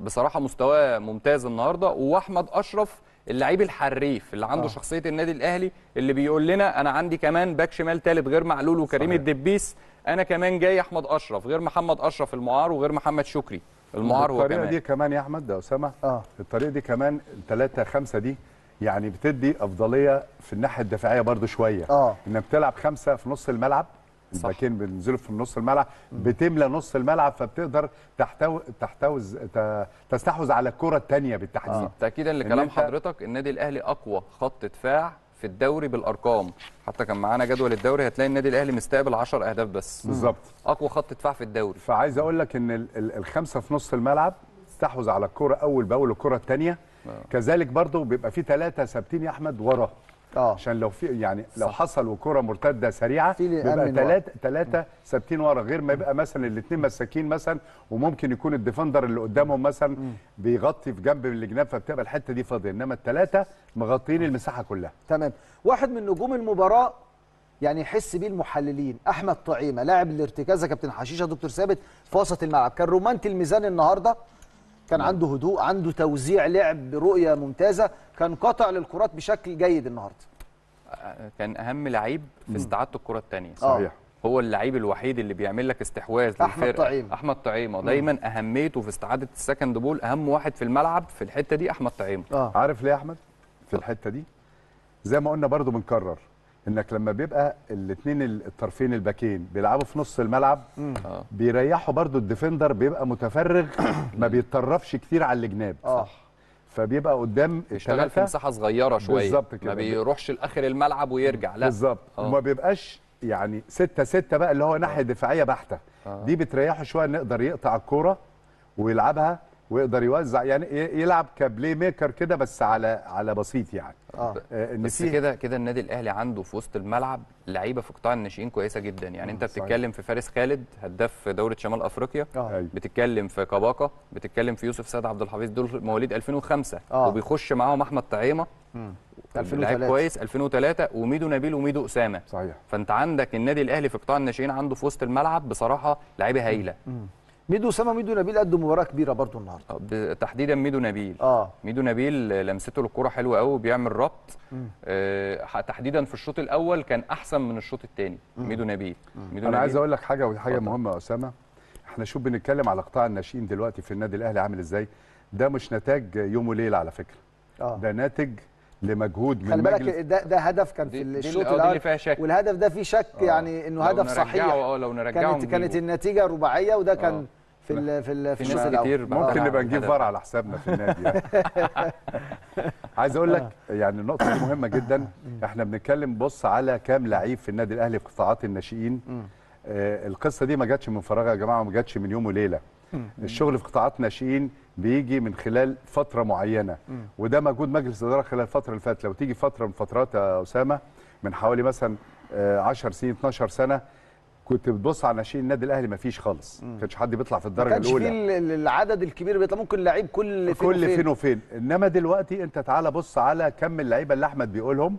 بصراحه مستواه ممتاز النهارده واحمد اشرف اللعيب الحريف اللي عنده آه. شخصيه النادي الاهلي اللي بيقول لنا انا عندي كمان باك شمال ثالث غير معلول وكريم الدبيس انا كمان جاي احمد اشرف غير محمد اشرف المعار وغير محمد شكري المعار هو الطريقه دي كمان يا احمد لو سمح آه. الطريقه دي كمان 3 5 دي يعني بتدي افضليه في الناحيه الدفاعيه برده شويه آه. انك بتلعب خمسه في نص الملعب الباكين بينزلوا في نص الملعب بتملى نص الملعب فبتقدر تحتوي تحتوز تستحوذ على الكره الثانيه بالتحديد آه. تاكيدا لكلام إن حضرتك النادي الاهلي اقوى خط دفاع في الدوري بالارقام حتى كان معانا جدول الدوري هتلاقي النادي الاهلي مستقبل 10 اهداف بس بالظبط اقوى خط دفاع في الدوري فعايز اقول لك ان الخمسه في نص الملعب استحوذ على الكره اول باول الكره الثانيه آه. كذلك برضه بيبقى في ثلاثه ثابتين يا احمد وراه اه عشان لو في يعني لو حصل وكره مرتده سريعه بيبقى ثلاثه ثلاثه ثابتين ورا غير ما يبقى مثلا الاثنين مساكين مثلا وممكن يكون الديفندر اللي قدامهم مثلا م. بيغطي في جنب من الجناب فبتبقى الحته دي فاضيه انما الثلاثه مغطيين المساحه كلها تمام واحد من نجوم المباراه يعني يحس بيه المحللين احمد طعيمه لاعب الارتكاز كابتن حشيشه دكتور ثابت في وسط الملعب كان رومانتي الميزان النهارده كان نعم. عنده هدوء عنده توزيع لعب برؤيه ممتازه كان قطع للكرات بشكل جيد النهارده آه، كان اهم لعيب في استعاده الكره الثانيه آه. صحيح هو اللعيب الوحيد اللي بيعمل لك استحواذ احمد طعيمة طعيم. احمد طعيمه دايما اهميته في استعاده السكند بول اهم واحد في الملعب في الحته دي احمد طعيمه آه. عارف ليه يا احمد في آه. الحته دي زي ما قلنا برضو بنكرر انك لما بيبقى الاثنين الطرفين الباكين بيلعبوا في نص الملعب آه. بيريحوا برضو الديفندر بيبقى متفرغ ما بيتطرفش كتير على الجناب صح آه. فبيبقى قدام اشتغل في مساحه صغيره شويه بالظبط كده ما بيروحش لاخر الملعب ويرجع لا بالظبط آه. وما بيبقاش يعني 6 6 بقى اللي هو ناحيه دفاعيه بحته دي بتريحه شويه نقدر يقدر يقطع الكوره ويلعبها ويقدر يوزع يعني يلعب كبلاي ميكر كده بس على على بسيط يعني اه, آه، بس كده كده النادي الاهلي عنده في وسط الملعب لعيبه في قطاع الناشئين كويسه جدا يعني انت آه، بتتكلم في فارس خالد هداف دوره شمال افريقيا آه. بتتكلم أيوه. في كاباكا بتتكلم في يوسف سعد عبد الحفيظ دول مواليد 2005 آه. وبيخش معاهم احمد طعيمه 2003 لعيب كويس 2003 وميدو نبيل وميدو اسامه صحيح فانت عندك النادي الاهلي في قطاع الناشئين عنده في وسط الملعب بصراحه لعيبه هايله مم. ميدو اسامه وميدو نبيل قدم مباراه كبيره برضو النهارده آه، تحديدا ميدو نبيل اه ميدو نبيل لمسته للكوره حلوه قوي وبيعمل ربط آه تحديدا في الشوط الاول كان احسن من الشوط الثاني ميدو نبيل ميدو انا نبيل. عايز اقول لك حاجه ودي حاجه مهمه يا اسامه احنا شوف بنتكلم على قطاع الناشئين دلوقتي في النادي الاهلي عامل ازاي ده مش نتاج يوم وليله على فكره آه. ده ناتج لمجهود من خلي بالك ده, ده هدف كان في الشوط الاول والهدف ده فيه شك أوه. يعني انه هدف صحيح اه لو نرجعه كانت كانت النتيجه رباعيه وده كان أوه. في الـ في الـ في الشوط الاول ممكن نبقى نجيب آه. فار على حسابنا في النادي يعني. عايز اقول لك آه. يعني النقطه دي مهمه جدا احنا بنتكلم بص على كام لعيب في النادي الاهلي في قطاعات الناشئين آه القصه دي ما جاتش من فراغ يا جماعه وما جاتش من يوم وليله الشغل في قطاعات ناشئين بيجي من خلال فتره معينه م. وده مجهود مجلس الاداره خلال الفتره اللي فاتت لو تيجي فتره من فترات يا اسامه من حوالي مثلا 10 آه، سنين 12 سنه كنت بتبص على ناشئين النادي الاهلي ما فيش خالص ما كانش حد بيطلع في الدرجه الاولى كان في العدد الكبير بيطلع ممكن لعيب كل فين كل وفين. فين وفين انما دلوقتي انت تعالى بص على كم اللعيبه اللي احمد بيقولهم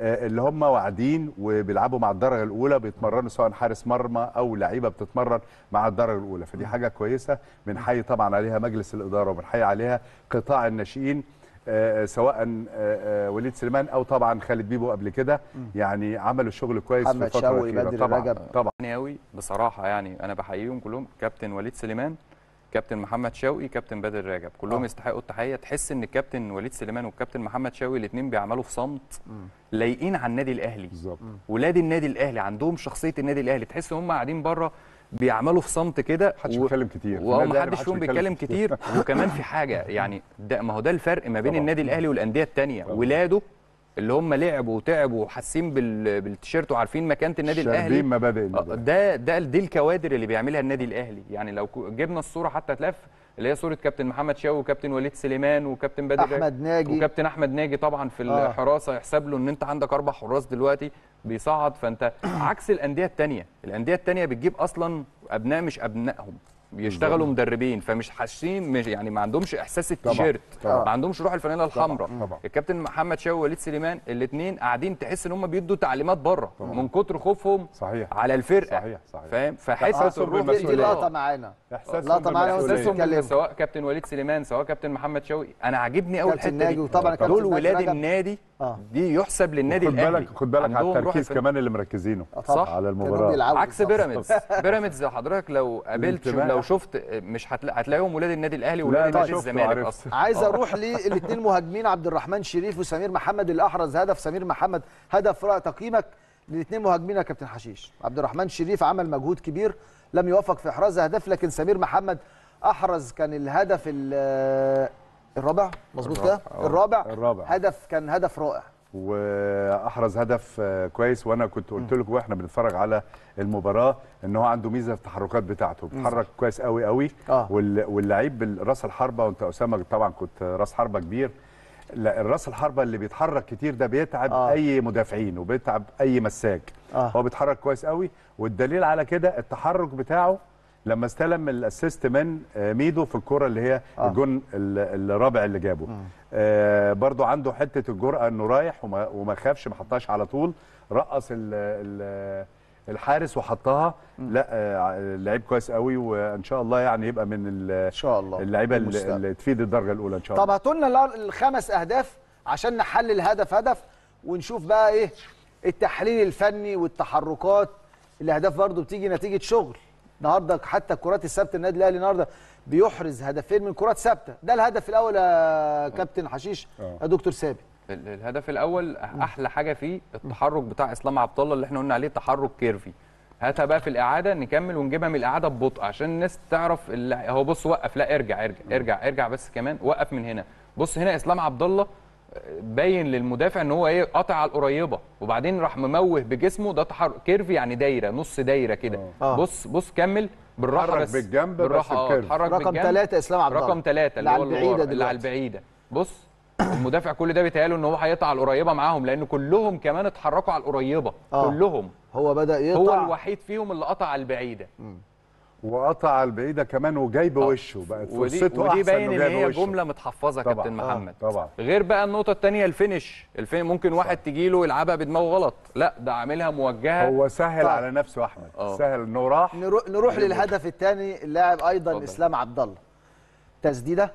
آه، اللي هم واعدين وبيلعبوا مع الدرجه الاولى بيتمرنوا سواء حارس مرمى او لعيبه بتتمرن مع الدرجه الاولى فدي حاجه كويسه بنحيي طبعا عليها مجلس الاداره وبنحيي عليها قطاع الناشئين آه، آه، سواء وليد سليمان او طبعا خالد بيبو قبل كده يعني عملوا شغل كويس في فتره طبعا طبعا يعني بصراحه يعني انا بحييهم كلهم كابتن وليد سليمان كابتن محمد شوقي كابتن بدر راجب كلهم آه. يستحقوا التحيه تحس ان الكابتن وليد سليمان والكابتن محمد شوقي الاثنين بيعملوا في صمت لايقين على النادي الاهلي بالظبط ولاد النادي الاهلي عندهم شخصيه النادي الاهلي تحس ان هم قاعدين بره بيعملوا في صمت كده محدش و... بيتكلم كتير ومحدش فيهم بيتكلم كتير وكمان في حاجه يعني ده ما هو ده الفرق ما بين طبعا. النادي الاهلي والانديه الثانيه ولاده اللي هم لعبوا وتعبوا وحاسين بالتيشيرت وعارفين مكانه النادي الاهلي مبادئ آه، ده ده دي الكوادر اللي بيعملها النادي الاهلي يعني لو جبنا الصوره حتى تلف اللي هي صوره كابتن محمد شاوي وكابتن وليد سليمان وكابتن بدر احمد ناجي وكابتن احمد ناجي طبعا في آه. الحراسه يحسب له ان انت عندك اربع حراس دلوقتي بيصعد فانت عكس الانديه الثانيه الانديه الثانيه بتجيب اصلا ابناء مش ابنائهم بيشتغلوا مدربين فمش حاسين يعني ما عندهمش احساس التيشيرت ما عندهمش روح الفانيله الحمراء الكابتن محمد شاوي ووليد سليمان الاثنين قاعدين تحس ان هم بيدوا تعليمات بره من كتر خوفهم صحيح. على الفرقه صحيح صحيح فاهم فحاسه الروح دي لقطه معانا لقطه معانا احساسهم سواء كابتن وليد سليمان سواء كابتن محمد شوقي انا عاجبني قوي الحته دي وطبعا دول ولاد النادي آه. دي يحسب للنادي الاهلي خد بالك خد بالك على التركيز كمان اللي مركزينه صح آه، على المباراه عكس بيراميدز بيراميدز حضرتك لو قابلت لو شفت مش هتلا... هتلاقيهم ولاد النادي الاهلي وولاد طيب. النادي الزمالك اصلا عايز آه. اروح للاثنين مهاجمين عبد الرحمن شريف وسمير محمد اللي احرز هدف سمير محمد هدف رائع تقييمك للاثنين مهاجمين يا كابتن حشيش عبد الرحمن شريف عمل مجهود كبير لم يوفق في احراز اهداف لكن سمير محمد احرز كان الهدف الرابع مظبوط كده آه. الرابع الرابع هدف كان هدف رائع واحرز هدف آه، كويس وانا كنت قلت لكم واحنا بنتفرج على المباراه ان هو عنده ميزه في التحركات بتاعته بيتحرك كويس قوي قوي آه. واللعيب راس الحربه وانت اسامه طبعا كنت راس حربه كبير لا الراس الحربه اللي بيتحرك كتير ده بيتعب آه. اي مدافعين وبيتعب اي مساك آه. هو بيتحرك كويس قوي والدليل على كده التحرك بتاعه لما استلم الاسيست من آه، ميدو في الكره اللي هي آه. الجون الرابع اللي جابه آه. برضو عنده حته الجرأه انه رايح وما, وما خافش ما حطهاش على طول رقص الـ الـ الحارس وحطها لا آه لعيب كويس قوي وان شاء الله يعني يبقى من ان شاء الله اللعيبه اللي تفيد الدرجه الاولى ان شاء الله طب هاتوا لنا الخمس اهداف عشان نحلل هدف هدف ونشوف بقى ايه التحليل الفني والتحركات الاهداف برضو بتيجي نتيجه شغل النهارده حتى الكرات الثابته النادي الاهلي النهارده بيحرز هدفين من كرات ثابته ده الهدف الاول يا كابتن حشيش آه. يا دكتور سامي الهدف الاول احلى حاجه فيه التحرك بتاع اسلام عبد الله اللي احنا قلنا عليه تحرك كيرفي هاتها بقى في الاعاده نكمل ونجيبها من الاعاده ببطء عشان الناس تعرف اللي هو بص وقف لا ارجع ارجع ارجع ارجع بس كمان وقف من هنا بص هنا اسلام عبد الله باين للمدافع ان هو ايه قطع على القريبه وبعدين راح مموه بجسمه ده تحرك كيرف يعني دايره نص دايره كده آه. آه. بص بص كمل بالراحه بس بالجنب بالراحه بس آه، بالجنب رقم ثلاثة اسلام عبد رقم ثلاثة اللي على البعيده اللي على البعيده بص المدافع كل ده بيتهيأله ان هو هيقطع على القريبه معاهم لان كلهم كمان اتحركوا على القريبه آه. كلهم هو بدا يقطع هو الوحيد فيهم اللي قطع على البعيده م. وقطع البعيده كمان وجاي بوشه بقت فرصته ودي باين ان هي جمله متحفظه طبعًا. كابتن آه، محمد آه طبعا غير بقى النقطه الثانيه الفينش الفين ممكن واحد تجي له يلعبها بدماغه غلط لا ده عاملها موجهه هو سهل طبعًا. على نفسه احمد أوه. سهل انه راح نروح, نروح للهدف الثاني اللاعب ايضا طبعًا. اسلام عبد الله تسديده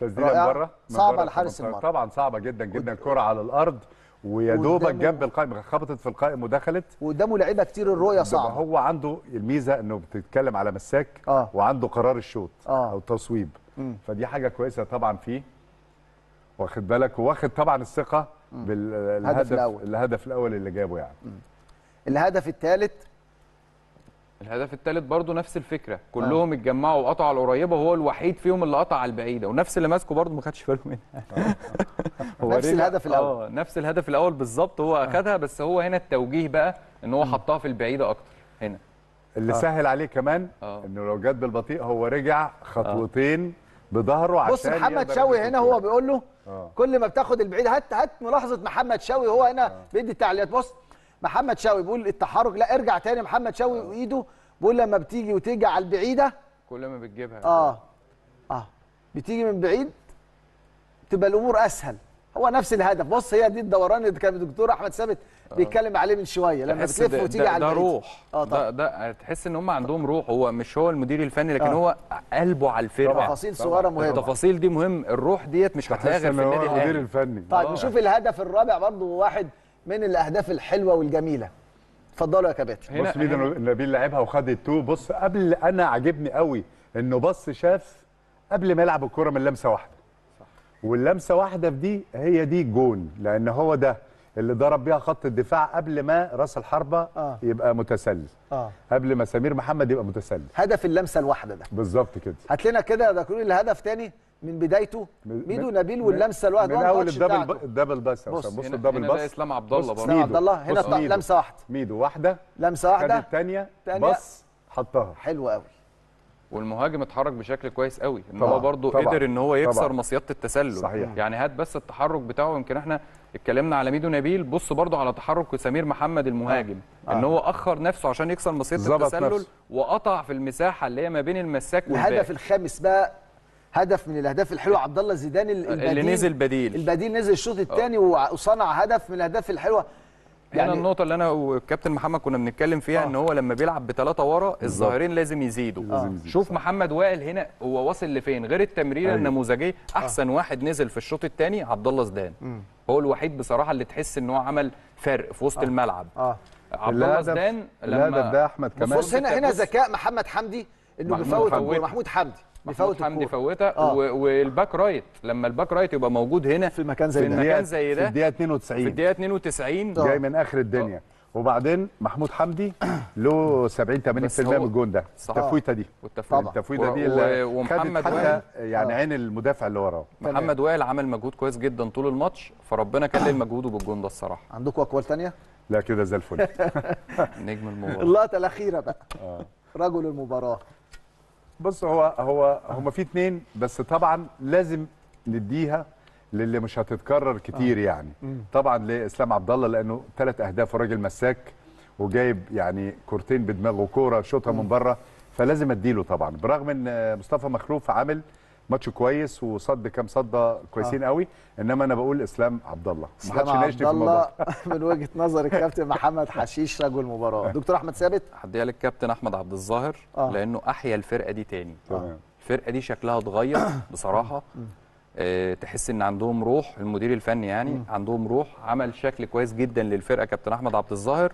تسديده من بره صعبه لحارس المرمى طبعا صعبه جدا جدا الكره على الارض ويا دوبك جنب القائم خبطت في القائم ودخلت وقدامه لعيبه كتير الرؤيه صعبه هو عنده الميزه انه بتتكلم على مساك آه. وعنده قرار الشوط آه. او تصويب فدي حاجه كويسه طبعا فيه واخد بالك واخد طبعا الثقه بالهدف الهدف الاول اللي جابه يعني م. الهدف الثالث الهدف الثالث برضه نفس الفكره كلهم آه. اتجمعوا وقطعوا القريبه وهو الوحيد فيهم اللي قطع على البعيده ونفس اللي ماسكه برضه ما خدش باله منها آه. هو نفس الهدف الاول اه نفس الهدف الاول بالظبط هو آه. اخذها بس هو هنا التوجيه بقى ان هو حطها في البعيده اكتر هنا اللي آه. سهل عليه كمان آه. انه لو جت بالبطيء هو رجع خطوتين آه. بظهره عشان بص محمد شوي هنا هو بيقول له آه. كل ما بتاخد البعيد هات هات ملاحظه محمد شوي هو هنا آه. بيدي التعليقات بص محمد شوقي بيقول التحرك لا ارجع تاني محمد شوقي آه. وايده بيقول لما بتيجي وتيجي على البعيده كل ما بتجيبها اه اه بتيجي من بعيد تبقى الامور اسهل هو نفس الهدف بص هي دي الدوران اللي كان الدكتور احمد ثابت آه. بيتكلم عليه من شويه لما بتلف وتيجي على ده روح آه ده, ده تحس ان هم عندهم روح هو مش هو المدير الفني لكن آه. هو قلبه على الفرقه تفاصيل صغيره مهمه التفاصيل دي مهم الروح ديت مش هتلاقيها غير في النادي الاهلي المدير الفني طيب آه. نشوف الهدف الرابع برضه واحد من الاهداف الحلوه والجميله اتفضلوا يا كباتن بص بيدر نبيل لعبها وخد التو بص قبل انا عاجبني قوي انه بص شاف قبل ما يلعب الكوره من لمسه واحده صح. واللمسه واحده في دي هي دي جون لان هو ده اللي ضرب بيها خط الدفاع قبل ما راس الحربه آه. يبقى متسلل آه. قبل ما سمير محمد يبقى متسلل هدف اللمسه الواحده ده بالظبط كده هات لنا كده ده كل الهدف تاني من بدايته ميدو نبيل واللمسه الواحده من اول الدبل الدبل بس بص بص الدبل بس اسلام عبد الله اسلام عبد الله هنا لمسه واحده ميدو واحده لمسه واحده الثانيه بص حطها حلو قوي والمهاجم اتحرك بشكل كويس قوي ان هو برضه قدر ان هو يكسر مصيده التسلل صحيح. يعني هات بس التحرك بتاعه يمكن احنا اتكلمنا على ميدو نبيل بص برضه على تحرك سمير محمد المهاجم آه. آه. ان هو آه. اخر نفسه عشان يكسر مصيده التسلل نفسه. وقطع في المساحه اللي هي ما بين المساك والباك الهدف الخامس بقى هدف من الاهداف الحلوه عبد الله زيدان آه، البديل اللي نزل بديل البديل نزل الشوط آه. الثاني وصنع هدف من الاهداف الحلوه يعني هنا النقطه اللي انا والكابتن محمد كنا بنتكلم فيها آه. ان هو لما بيلعب بثلاثه ورا الظاهرين لازم يزيدوا آه. شوف صح. محمد وائل هنا هو واصل لفين غير التمريره أيوه. النموذجيه احسن أوه. واحد نزل في الشوط الثاني عبد الله زيدان هو الوحيد بصراحه اللي تحس ان هو عمل فرق في وسط أوه. الملعب اه عبد الله زيدان لما ده احمد كمان بص هنا هنا ذكاء محمد حمدي انه بيفوت محمود حمدي محمود حمدي فوتها آه. والباك رايت لما الباك رايت يبقى موجود هنا في مكان زي في مكان زي ده في الدقيقه 92 في الدقيقه 92 جاي من اخر الدنيا آه. وبعدين محمود حمدي له 70 80% من الجون ده التفويته دي والتفويته التفويته دي اللي ومحمد وائل يعني آه. عين المدافع اللي وراه محمد وائل عمل مجهود كويس جدا طول الماتش فربنا كلل مجهوده بالجون ده الصراحه عندكم اقوال ثانيه لا كده زي الفل نجم المباراه اللقطه الاخيره بقى آه. رجل المباراه بص هو هو هما في اتنين بس طبعا لازم نديها للي مش هتتكرر كتير آه. يعني مم. طبعا لاسلام عبد الله لانه ثلاث اهداف وراجل مساك وجايب يعني كورتين بدماغه كوره شوطها من بره فلازم اديله طبعا برغم ان مصطفى مخلوف عامل ماتش كويس وصد كام صده كويسين آه. قوي انما انا بقول اسلام عبد الله ما حدش الله في الموضوع من وجهه نظر الكابتن محمد حشيش رجل مباراه آه. دكتور احمد ثابت هديها للكابتن احمد عبد الظاهر آه. لانه احيا الفرقه دي تاني آه. الفرقه دي شكلها اتغير بصراحه أه تحس ان عندهم روح المدير الفني يعني عندهم روح عمل شكل كويس جدا للفرقه كابتن احمد عبد الظاهر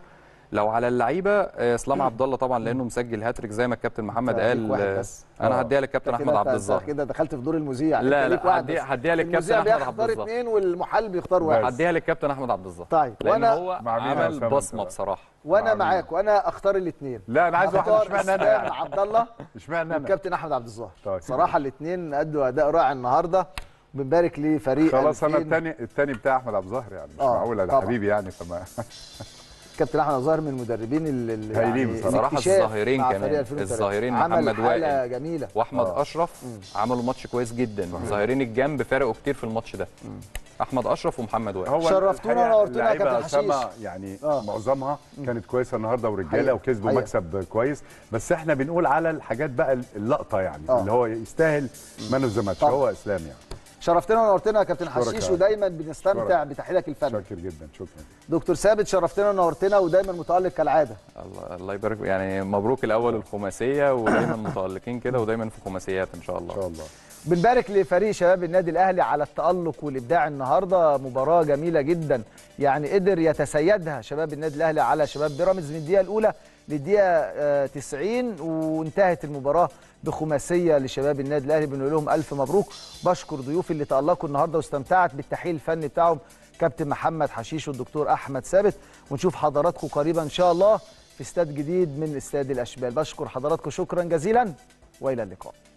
لو على اللعيبه آه، اسلام عبد الله طبعا لانه مسجل هاتريك زي ما الكابتن محمد قال آه، انا آه. هديها للكابتن احمد عبد الظاهر كده دخلت في دور المذيع لا لا هديها للكابتن احمد عبد الظاهر اثنين والمحل بيختار واحد هديها للكابتن احمد عبد الظاهر طيب وانا هو عمل بصمه بصراحه وانا معاك وانا اختار الاثنين لا انا عايز واحد اشمعنى انا عبد الله اشمعنى انا الكابتن احمد عبد الظاهر طيب. صراحه الاثنين ادوا اداء رائع النهارده بنبارك لفريق خلاص انا الثاني الثاني بتاع احمد عبد الظاهر يعني مش معقوله ده حبيبي يعني فما كابتن احمد ظاهر من المدربين اللي يعني بصراحه الظاهرين كمان الظاهرين محمد وائل جميله واحمد أوه. اشرف مم. عملوا ماتش كويس جدا ظاهرين الجنب فرقوا كتير في الماتش ده مم. احمد اشرف ومحمد وائل شرفتونا ونورتونا يا كابتن حشيش يعني آه. معظمها كانت كويسه النهارده ورجاله وكسبوا مكسب كويس بس احنا بنقول على الحاجات بقى اللقطه يعني آه. اللي هو يستاهل مان اوف ذا ماتش هو اسلام يعني شرفتنا ونورتنا يا كابتن حشيش ودايما بنستمتع بتحليلك الفني شاكر جدا شكرا دكتور ثابت شرفتنا ونورتنا ودايما متالق كالعاده الله الله يبارك يعني مبروك الاول الخماسيه ودايما متالقين كده ودايما في خماسيات ان شاء الله ان شاء الله بنبارك لفريق شباب النادي الاهلي على التالق والابداع النهارده مباراه جميله جدا يعني قدر يتسيدها شباب النادي الاهلي على شباب بيراميدز من الدقيقه الاولى للدقيقه 90 آه، وانتهت المباراه بخماسيه لشباب النادي الاهلي بنقول لهم الف مبروك بشكر ضيوفي اللي تالقوا النهارده واستمتعت بالتحليل الفني بتاعهم كابتن محمد حشيش والدكتور احمد ثابت ونشوف حضراتكم قريبا ان شاء الله في استاد جديد من استاد الاشبال بشكر حضراتكم شكرا جزيلا والى اللقاء